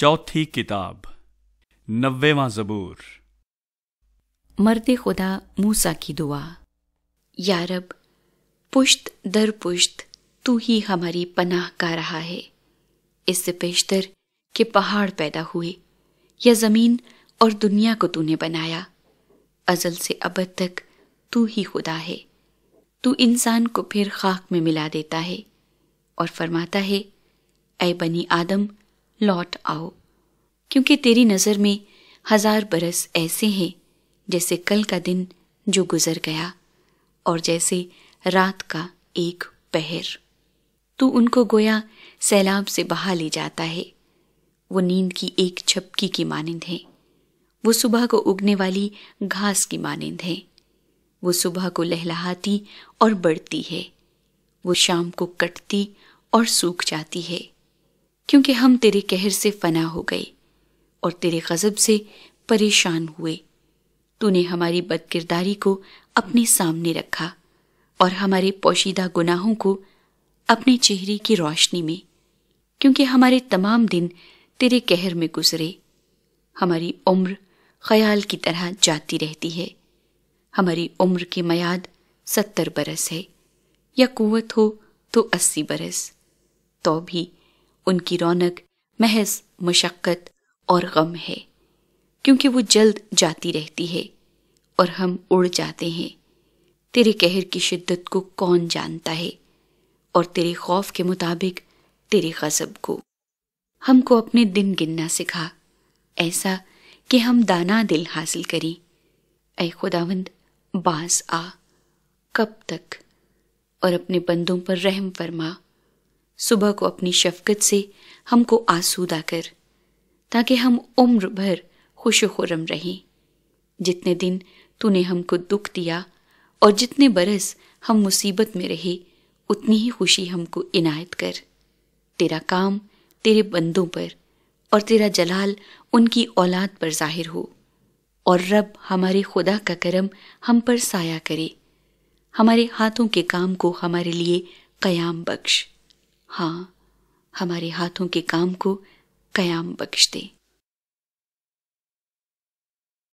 चौथी किताब नब्बेवा जबूर मर्द खुदा मूसा की दुआ यारब पुश्त दर पुश्त तू ही हमारी पनाह का रहा है इससे पेशतर के पहाड़ पैदा हुए या जमीन और दुनिया को तूने बनाया अजल से अब तक तू ही खुदा है तू इंसान को फिर खाक में मिला देता है और फरमाता है ऐ बनी आदम लौट आओ क्योंकि तेरी नज़र में हजार बरस ऐसे हैं जैसे कल का दिन जो गुजर गया और जैसे रात का एक पहर तू उनको गोया सैलाब से बहा ले जाता है वो नींद की एक झपकी की मानिंद है वो सुबह को उगने वाली घास की मानिंद है वो सुबह को लहलहाती और बढ़ती है वो शाम को कटती और सूख जाती है क्योंकि हम तेरे कहर से फना हो गए और तेरे गजब से परेशान हुए तूने हमारी बदकिरदारी को अपने सामने रखा और हमारे पोशीदा गुनाहों को अपने चेहरे की रोशनी में क्योंकि हमारे तमाम दिन तेरे कहर में गुजरे हमारी उम्र ख्याल की तरह जाती रहती है हमारी उम्र की मयाद सत्तर बरस है या कुवत हो तो अस्सी बरस तो भी उनकी रौनक महज मशक्क़त और गम है क्योंकि वो जल्द जाती रहती है और हम उड़ जाते हैं तेरे कहर की शिद्दत को कौन जानता है और तेरे खौफ के मुताबिक तेरे गज़ब को हमको अपने दिन गिनना सिखा ऐसा कि हम दाना दिल हासिल करें ऐ खुदावंद बास आ कब तक और अपने बंदों पर रहम फरमा सुबह को अपनी शफकत से हमको आसूदा कर ताकि हम उम्र भर खुश खुरम रहें जितने दिन तूने हमको दुख दिया और जितने बरस हम मुसीबत में रहे उतनी ही खुशी हमको इनायत कर तेरा काम तेरे बंदों पर और तेरा जलाल उनकी औलाद पर जाहिर हो और रब हमारे खुदा का करम हम पर साया करे हमारे हाथों के काम को हमारे लिए कयाम बख्श हाँ हमारे हाथों के काम को कयाम बख्श दे